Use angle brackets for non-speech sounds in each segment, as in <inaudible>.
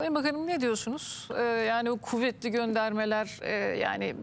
Sayın Bakanım ne diyorsunuz? Ee, yani o kuvvetli göndermeler e, yani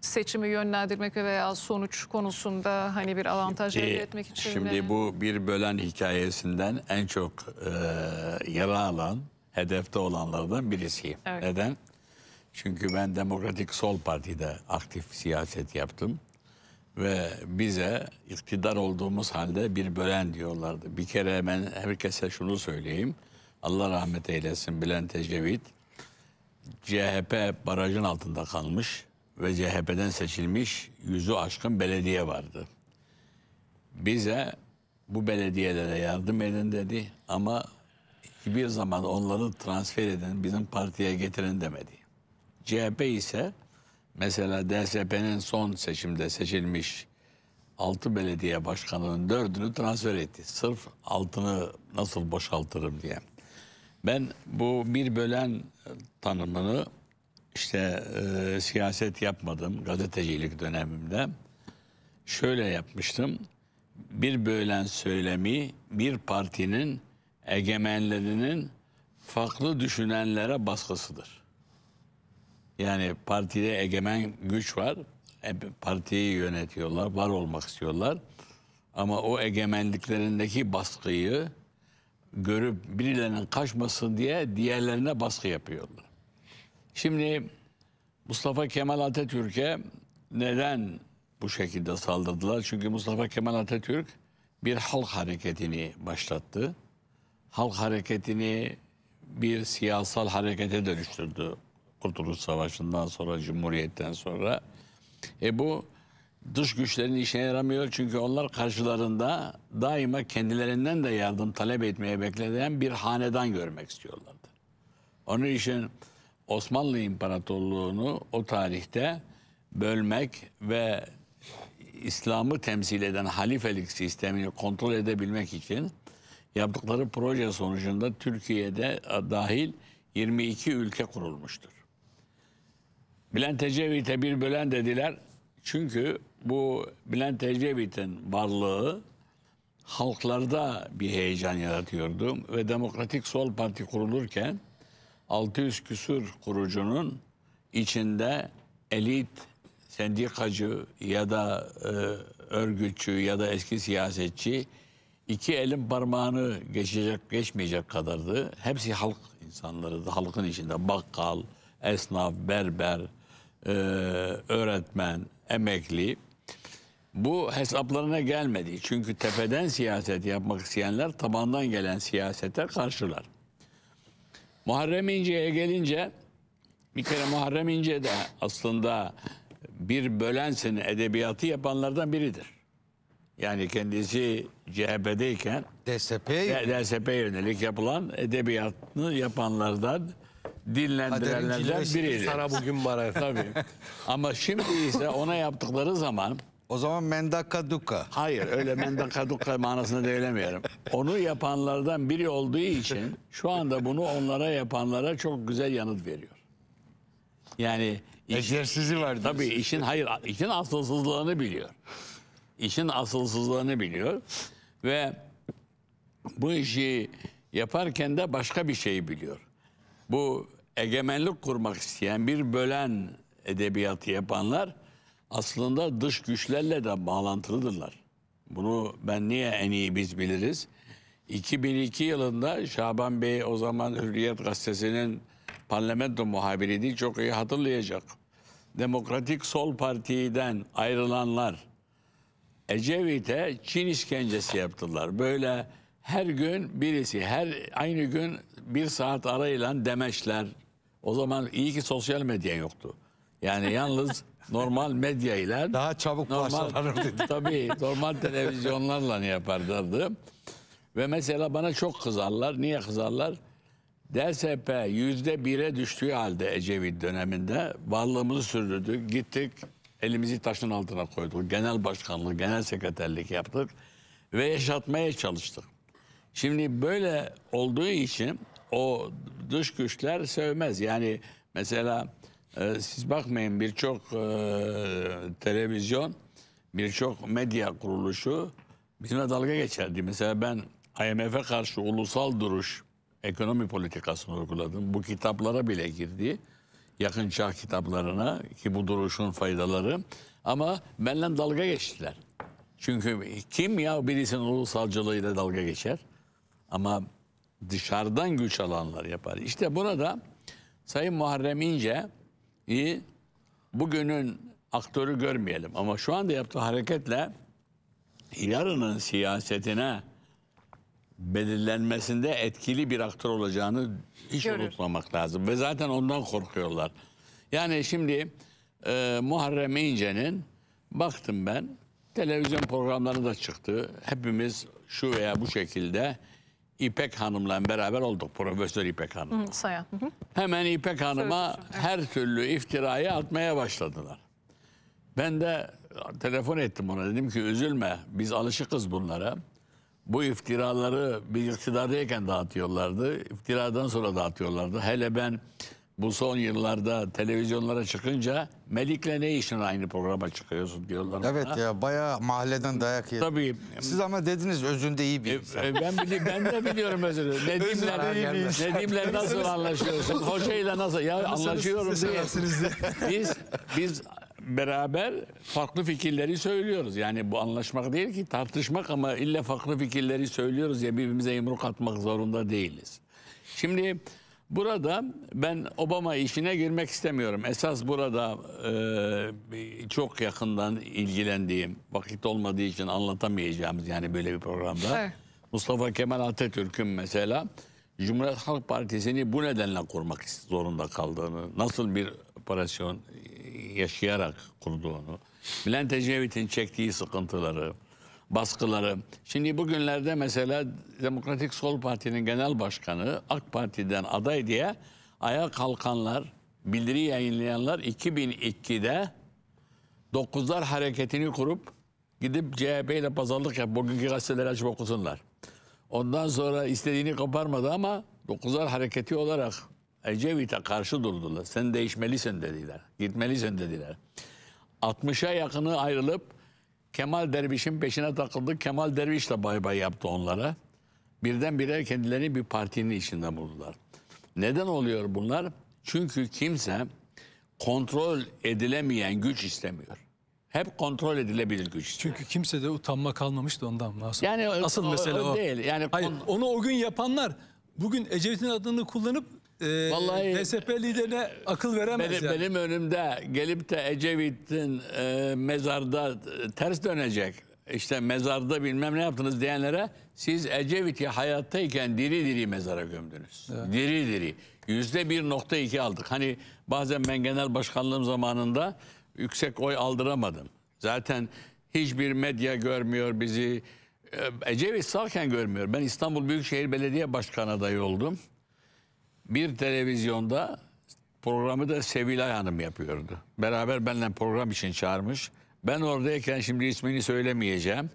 seçimi yönlendirmek veya sonuç konusunda hani bir avantaj şimdi, elde etmek için Şimdi mi? bu bir bölen hikayesinden en çok e, yara alan, hedefte olanlardan birisi. Evet. Neden? Çünkü ben Demokratik Sol Parti'de aktif siyaset yaptım. Ve bize iktidar olduğumuz halde bir bölen diyorlardı. Bir kere ben herkese şunu söyleyeyim. Allah rahmet eylesin Bülent Ecevit CHP barajın altında kalmış ve CHP'den seçilmiş yüzü aşkın belediye vardı. Bize bu belediyelere yardım edin dedi ama hiçbir zaman onları transfer eden, bizim partiye getirin demedi. CHP ise mesela DSP'nin son seçimde seçilmiş 6 belediye başkanının 4'ünü transfer etti. Sırf altını nasıl boşaltırım diye. Ben bu bir bölen tanımını işte e, siyaset yapmadım gazetecilik dönemimde. Şöyle yapmıştım. Bir bölen söylemi bir partinin egemenlerinin farklı düşünenlere baskısıdır. Yani partide egemen güç var. E, partiyi yönetiyorlar, var olmak istiyorlar. Ama o egemenliklerindeki baskıyı görüp birilerinin kaçmasın diye diğerlerine baskı yapıyorlar. Şimdi Mustafa Kemal Atatürk'e neden bu şekilde saldırdılar? Çünkü Mustafa Kemal Atatürk bir halk hareketini başlattı. Halk hareketini bir siyasal harekete dönüştürdü. Kurtuluş Savaşı'ndan sonra, Cumhuriyet'ten sonra. E bu dış güçlerin işe yaramıyor çünkü onlar karşılarında daima kendilerinden de yardım talep etmeye beklenen bir hanedan görmek istiyorlardı. Onun için Osmanlı İmparatorluğu'nu o tarihte bölmek ve İslam'ı temsil eden halifelik sistemini kontrol edebilmek için yaptıkları proje sonucunda Türkiye'de dahil 22 ülke kurulmuştur. Bülent Ecevit'e bir bölen dediler. Çünkü bu Bülent Ecevit'in varlığı halklarda bir heyecan yaratıyordu. Ve Demokratik Sol Parti kurulurken 600 küsur kurucunun içinde elit, sendikacı ya da e, örgütçü ya da eski siyasetçi iki elin parmağını geçecek geçmeyecek kadardı. Hepsi halk insanlarıydı, halkın içinde bakkal, esnaf, berber, e, öğretmen, emekli bu hesaplarına gelmedi. Çünkü tepeden siyaset yapmak isteyenler tabandan gelen siyasete karşılar. Muharrem İnce'ye gelince bir kere Muharrem İnce de aslında bir bölensin edebiyatı yapanlardan biridir. Yani kendisi CHP'deyken DSP DSP yönelik yapılan edebiyatını yapanlardan dinlendirenlerden biriydi. Sana bugün var tabii. <laughs> Ama şimdi ise ona yaptıkları zaman o zaman mendaka duka. Hayır öyle mendaka duka manasını söylemiyorum. Onu yapanlardan biri olduğu için şu anda bunu onlara yapanlara çok güzel yanıt veriyor. Yani iş, var Tabii işin hayır işin asılsızlığını biliyor. İşin asılsızlığını biliyor ve bu işi yaparken de başka bir şey biliyor. Bu egemenlik kurmak isteyen bir bölen edebiyatı yapanlar aslında dış güçlerle de bağlantılıdırlar. Bunu ben niye en iyi biz biliriz? 2002 yılında Şaban Bey o zaman Hürriyet Gazetesi'nin parlamento muhabiriydi. Çok iyi hatırlayacak. Demokratik Sol Parti'den ayrılanlar Ecevit'e Çin işkencesi yaptılar. Böyle her gün birisi, her aynı gün bir saat arayla demeçler, o zaman iyi ki sosyal medya yoktu. Yani <laughs> yalnız normal medya ile daha çabuk başlanırdı. <laughs> Tabii normal televizyonlarla ne yaparlardı. Ve mesela bana çok kızarlar. Niye kızarlar? DSP yüzde bire düştüğü halde Ecevit döneminde varlığımızı sürdürdük. Gittik elimizi taşın altına koyduk. Genel başkanlık, genel sekreterlik yaptık ve yaşatmaya çalıştık. Şimdi böyle olduğu için o dış güçler sevmez. Yani mesela e, siz bakmayın birçok e, televizyon, birçok medya kuruluşu bizimle dalga geçerdi. Mesela ben IMF'e karşı ulusal duruş ekonomi politikasını uyguladım. Bu kitaplara bile girdi. Yakın çağ kitaplarına ki bu duruşun faydaları. Ama benimle dalga geçtiler. Çünkü kim ya birisinin ulusalcılığıyla dalga geçer? Ama dışarıdan güç alanlar yapar. İşte burada Sayın Muharrem İnce'yi bugünün aktörü görmeyelim. Ama şu anda yaptığı hareketle yarının siyasetine belirlenmesinde etkili bir aktör olacağını hiç Görür. unutmamak lazım. Ve zaten ondan korkuyorlar. Yani şimdi e, Muharrem İnce'nin baktım ben televizyon programlarında çıktı. Hepimiz şu veya bu şekilde İpek Hanım'la beraber olduk. Profesör İpek Hanım. saya. Hemen İpek Hanım'a her türlü iftirayı atmaya başladılar. Ben de telefon ettim ona. Dedim ki üzülme biz alışıkız bunlara. Bu iftiraları bir iktidardayken dağıtıyorlardı. İftiradan sonra dağıtıyorlardı. Hele ben bu son yıllarda televizyonlara çıkınca Melik'le ne işin aynı programa çıkıyorsun diyorlar. Evet ona. ya bayağı mahalleden dayak yedi. Tabii. Siz ama dediniz özünde iyi bir e, insan. E, ben, bili, ben de biliyorum özünü. Nedim'le, <laughs> Nedim'le nasıl anlaşıyorsun? <laughs> Hocayla nasıl? Ya anlaşıyorum diye. <laughs> Biz, biz beraber farklı fikirleri söylüyoruz. Yani bu anlaşmak değil ki tartışmak ama illa farklı fikirleri söylüyoruz ya birbirimize yumruk atmak zorunda değiliz. Şimdi Burada ben Obama işine girmek istemiyorum. Esas burada e, çok yakından ilgilendiğim, vakit olmadığı için anlatamayacağımız yani böyle bir programda. Evet. Mustafa Kemal Atatürk'ün mesela Cumhuriyet Halk Partisi'ni bu nedenle kurmak zorunda kaldığını, nasıl bir operasyon yaşayarak kurduğunu, Bülent Ecevit'in çektiği sıkıntıları, baskıları. Şimdi bugünlerde mesela Demokratik Sol Parti'nin genel başkanı AK Parti'den aday diye ayağa kalkanlar, bildiri yayınlayanlar 2002'de 9'lar hareketini kurup gidip CHP ile pazarlık yap. Bugünkü gazeteleri açıp okusunlar. Ondan sonra istediğini koparmadı ama 9'lar hareketi olarak Ecevit'e karşı durdular. Sen değişmelisin dediler. Gitmelisin dediler. 60'a yakını ayrılıp Kemal Derviş'in peşine takıldı. Kemal Derviş de bay bay yaptı onlara. Birdenbire kendilerini bir partinin içinde buldular. Neden oluyor bunlar? Çünkü kimse kontrol edilemeyen güç istemiyor. Hep kontrol edilebilir güç. İstiyor. Çünkü kimse de utanma kalmamıştı ondan nasıl? Yani asıl o, mesele o, o. değil. Yani Hayır, onu o gün yapanlar bugün Ecevit'in adını kullanıp e, Vallahi DSP liderine akıl veremez benim, yani. Benim önümde gelip de Ecevit'in e, mezarda e, ters dönecek. İşte mezarda bilmem ne yaptınız diyenlere siz Ecevit'i hayattayken diri diri mezara gömdünüz. Evet. Diri diri. Yüzde bir nokta iki aldık. Hani bazen ben genel başkanlığım zamanında yüksek oy aldıramadım. Zaten hiçbir medya görmüyor bizi. E, Ecevit sağken görmüyor. Ben İstanbul Büyükşehir Belediye Başkanı adayı oldum bir televizyonda programı da Sevilay Hanım yapıyordu. Beraber benimle program için çağırmış. Ben oradayken şimdi ismini söylemeyeceğim.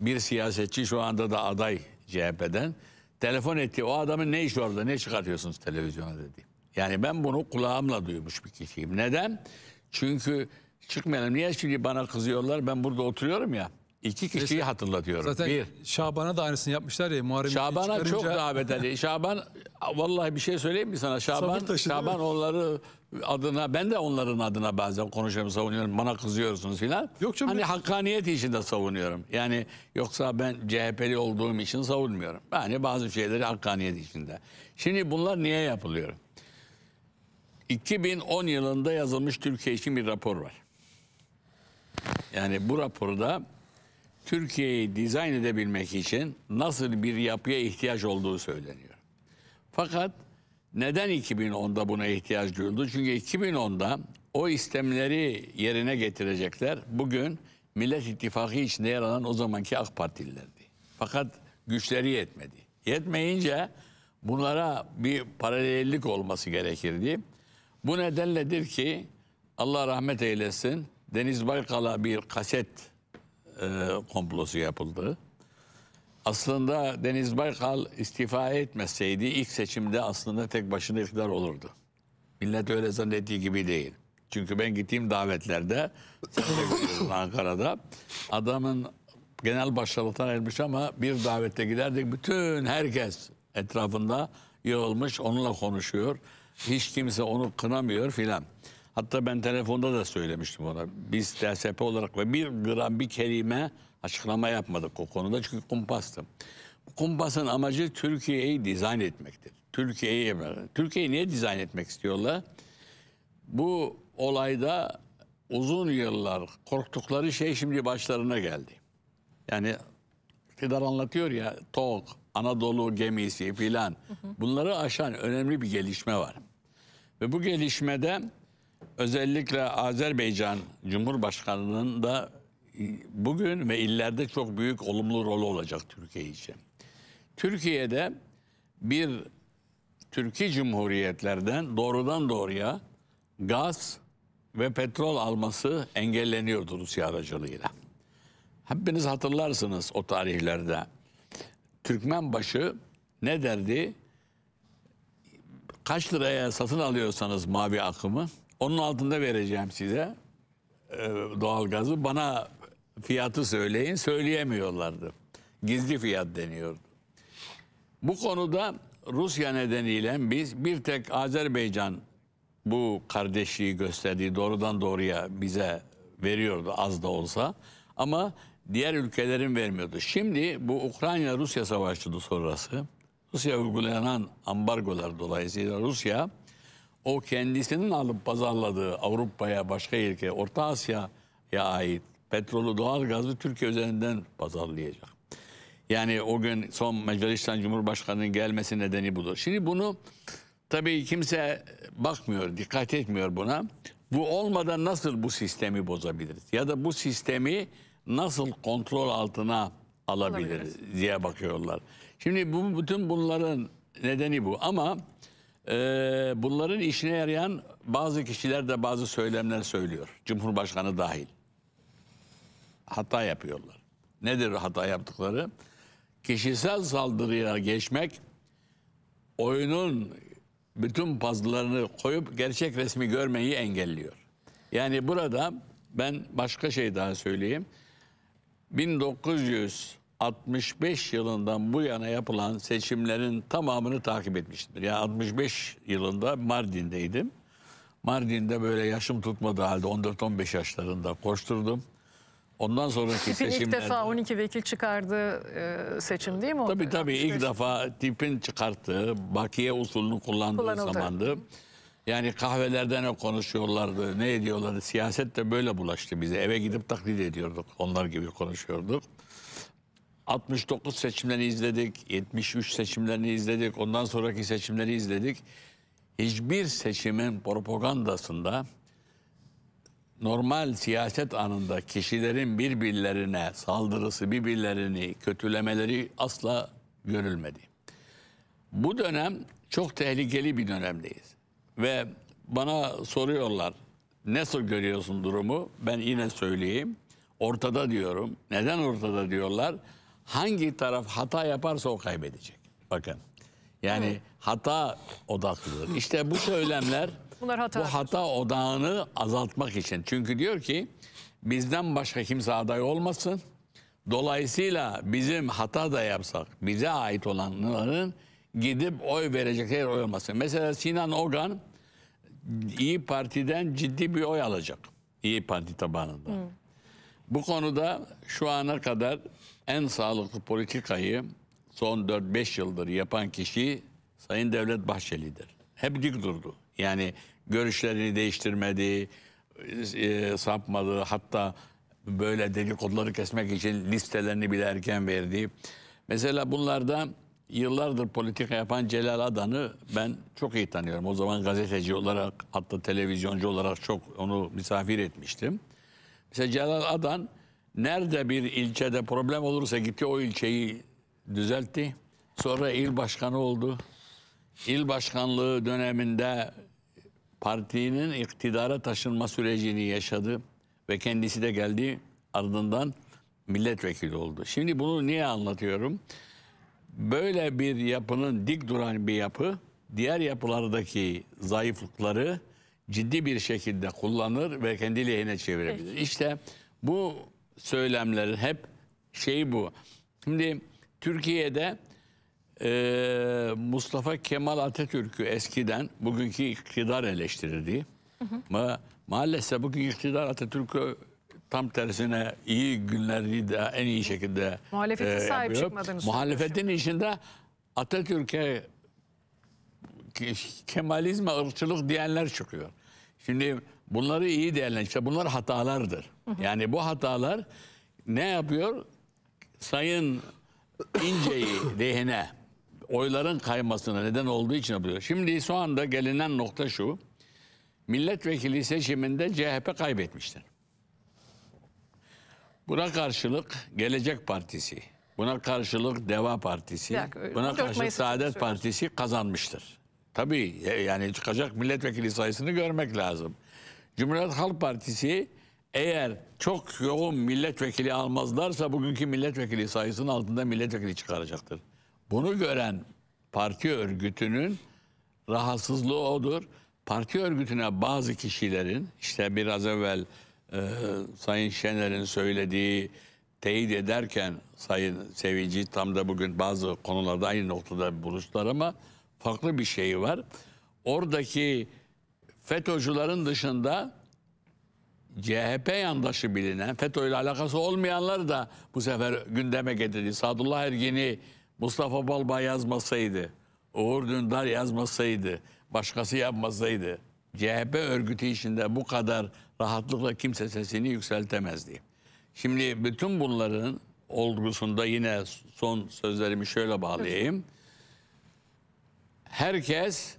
Bir siyasetçi şu anda da aday CHP'den. Telefon etti. O adamın ne işi orada? Ne çıkartıyorsunuz televizyona dedi. Yani ben bunu kulağımla duymuş bir kişiyim. Neden? Çünkü çıkmayalım. Niye şimdi bana kızıyorlar? Ben burada oturuyorum ya. İki kişiyi Mesela, hatırlatıyorum. Zaten bir, Şaban'a da aynısını yapmışlar ya Muharrem Şaban'a çıkarınca... çok davet bedeli. <laughs> Şaban vallahi bir şey söyleyeyim mi sana? Şaban taşı, Şaban onları adına ben de onların adına bazen konuşuyorum savunuyorum. Bana kızıyorsunuz filan. Yok canım. Hani ben... hakkaniyet içinde savunuyorum. Yani yoksa ben CHP'li olduğum için savunmuyorum. Yani bazı şeyleri hakkaniyet içinde. Şimdi bunlar niye yapılıyor? 2010 yılında yazılmış Türkiye için bir rapor var. Yani bu raporda Türkiye'yi dizayn edebilmek için nasıl bir yapıya ihtiyaç olduğu söyleniyor. Fakat neden 2010'da buna ihtiyaç duyuldu? Çünkü 2010'da o istemleri yerine getirecekler. Bugün Millet İttifakı içinde yer alan o zamanki AK Partililerdi. Fakat güçleri yetmedi. Yetmeyince bunlara bir paralellik olması gerekirdi. Bu nedenledir ki Allah rahmet eylesin Deniz Baykal'a bir kaset e, komplosu yapıldı. Aslında Deniz Baykal istifa etmeseydi ilk seçimde aslında tek başına iktidar olurdu. Millet öyle zannettiği gibi değil. Çünkü ben gittiğim davetlerde <coughs> Ankara'da adamın genel başarılıktan ermiş ama bir davette giderdik bütün herkes etrafında yığılmış onunla konuşuyor. Hiç kimse onu kınamıyor filan. Hatta ben telefonda da söylemiştim ona. Biz TSP olarak ve bir gram bir kelime açıklama yapmadık o konuda çünkü kumpastım. Kumpasın amacı Türkiye'yi dizayn etmektir. Türkiye'yi Türkiye'yi niye dizayn etmek istiyorlar? Bu olayda uzun yıllar korktukları şey şimdi başlarına geldi. Yani iktidar anlatıyor ya TOG, Anadolu gemisi filan. Bunları aşan önemli bir gelişme var. Ve bu gelişmede özellikle Azerbaycan Cumhurbaşkanı'nın da e, bugün ve illerde çok büyük olumlu rolü olacak Türkiye için. Türkiye'de bir Türkiye Cumhuriyetlerden doğrudan doğruya gaz ve petrol alması engelleniyordu Rusya aracılığıyla. Hepiniz hatırlarsınız o tarihlerde. Türkmenbaşı ne derdi? Kaç liraya satın alıyorsanız mavi akımı onun altında vereceğim size e, doğalgazı. Bana fiyatı söyleyin. Söyleyemiyorlardı. Gizli fiyat deniyordu. Bu konuda Rusya nedeniyle biz bir tek Azerbaycan bu kardeşliği gösterdiği doğrudan doğruya bize veriyordu az da olsa. Ama diğer ülkelerin vermiyordu. Şimdi bu Ukrayna-Rusya savaşçılığı sonrası Rusya uygulanan ambargolar dolayısıyla Rusya o kendisinin alıp pazarladığı Avrupa'ya, başka ülke, Orta Asya'ya ait petrolü, doğal gazı Türkiye üzerinden pazarlayacak. Yani o gün son Macaristan Cumhurbaşkanı'nın gelmesi nedeni budur. Şimdi bunu tabii kimse bakmıyor, dikkat etmiyor buna. Bu olmadan nasıl bu sistemi bozabiliriz? Ya da bu sistemi nasıl kontrol altına alabiliriz, diye bakıyorlar. Şimdi bu, bütün bunların nedeni bu ama e, bunların işine yarayan bazı kişiler de bazı söylemler söylüyor. Cumhurbaşkanı dahil. Hata yapıyorlar. Nedir hata yaptıkları? Kişisel saldırıya geçmek oyunun bütün puzzle'larını koyup gerçek resmi görmeyi engelliyor. Yani burada ben başka şey daha söyleyeyim. 1900 65 yılından bu yana yapılan seçimlerin tamamını takip etmişimdir. Yani 65 yılında Mardin'deydim. Mardin'de böyle yaşım tutmadığı halde 14-15 yaşlarında koşturdum. Ondan sonraki tipin seçimlerde... ilk defa 12 vekil çıkardı e, seçim değil mi? Tabii tabii ilk defa tipin çıkarttığı, bakiye usulünü kullandığı Kullanıldı. zamandı. Yani kahvelerde ne konuşuyorlardı, ne ediyorlardı. Siyaset de böyle bulaştı bize. Eve gidip taklit ediyorduk. Onlar gibi konuşuyorduk. 69 seçimlerini izledik, 73 seçimlerini izledik, ondan sonraki seçimleri izledik. Hiçbir seçimin propagandasında normal siyaset anında kişilerin birbirlerine saldırısı, birbirlerini kötülemeleri asla görülmedi. Bu dönem çok tehlikeli bir dönemdeyiz. Ve bana soruyorlar nasıl görüyorsun durumu? Ben yine söyleyeyim. Ortada diyorum. Neden ortada diyorlar? hangi taraf hata yaparsa o kaybedecek. Bakın. Yani Hı. hata odaklıdır. İşte bu söylemler <laughs> Bunlar hata bu hata odağını azaltmak için. Çünkü diyor ki bizden başka kimse aday olmasın. Dolayısıyla bizim hata da yapsak bize ait olanların gidip oy verecekler oy olmasın. Mesela Sinan Ogan İyi Parti'den ciddi bir oy alacak. İyi Parti tabanında. Hı. Bu konuda şu ana kadar en sağlıklı politikayı son 4-5 yıldır yapan kişi Sayın Devlet Bahçeli'dir. Hep dik durdu. Yani görüşlerini değiştirmedi, e, sapmadı. Hatta böyle dedikoduları kesmek için listelerini bile erken verdi. Mesela bunlarda yıllardır politika yapan Celal Adan'ı ben çok iyi tanıyorum. O zaman gazeteci olarak hatta televizyoncu olarak çok onu misafir etmiştim. Mesela Celal Adan Nerede bir ilçede problem olursa gitti o ilçeyi düzeltti. Sonra il başkanı oldu. İl başkanlığı döneminde partinin iktidara taşınma sürecini yaşadı ve kendisi de geldi ardından milletvekili oldu. Şimdi bunu niye anlatıyorum? Böyle bir yapının dik duran bir yapı diğer yapılardaki zayıflıkları ciddi bir şekilde kullanır ve kendi lehine çevirebilir. Evet. İşte bu söylemleri hep şey bu. Şimdi Türkiye'de e, Mustafa Kemal Atatürk'ü eskiden bugünkü iktidar eleştirirdi. Hı hı. Ma, maalesef bugün iktidar Atatürk'ü tam tersine iyi günleri de en iyi şekilde e, Muhalefete e, sahip yapıyor. çıkmadığını Muhalefetin içinde Atatürk'e Kemalizme ırkçılık diyenler çıkıyor. Şimdi bunları iyi değerlendir. İşte bunlar hatalardır. Yani bu hatalar ne yapıyor? Sayın İnce'yi <coughs> lehine oyların kaymasına neden olduğu için yapıyor. Şimdi şu anda gelinen nokta şu. Milletvekili seçiminde CHP kaybetmiştir. Buna karşılık Gelecek Partisi, buna karşılık Deva Partisi, dakika, buna karşılık Saadet Partisi kazanmıştır. Tabii e, yani çıkacak milletvekili sayısını görmek lazım. Cumhuriyet Halk Partisi eğer çok yoğun milletvekili almazlarsa bugünkü milletvekili sayısının altında milletvekili çıkaracaktır. Bunu gören parti örgütünün rahatsızlığı odur. Parti örgütüne bazı kişilerin işte biraz evvel e, Sayın Şener'in söylediği teyit ederken Sayın Sevinci tam da bugün bazı konularda aynı noktada buluştular ama farklı bir şeyi var. Oradaki FETÖ'cülerin dışında CHP yandaşı bilinen, FETÖ ile alakası olmayanlar da bu sefer gündeme getirdi. Sadullah Ergin'i Mustafa Balba yazmasaydı, Uğur Dündar yazmasaydı, başkası yapmasaydı, CHP örgütü içinde bu kadar rahatlıkla kimse sesini yükseltemezdi. Şimdi bütün bunların olgusunda yine son sözlerimi şöyle bağlayayım herkes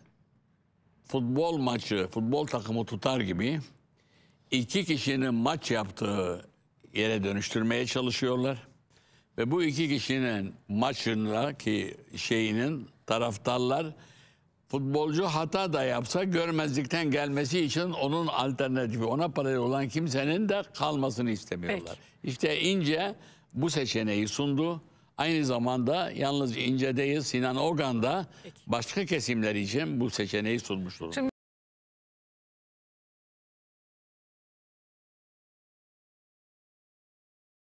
futbol maçı, futbol takımı tutar gibi iki kişinin maç yaptığı yere dönüştürmeye çalışıyorlar. Ve bu iki kişinin maçındaki şeyinin taraftarlar futbolcu hata da yapsa görmezlikten gelmesi için onun alternatifi ona paralel olan kimsenin de kalmasını istemiyorlar. Peki. İşte ince bu seçeneği sundu. Aynı zamanda yalnız İnce değil Sinan organ da başka kesimler için bu seçeneği sunmuştur. Şimdi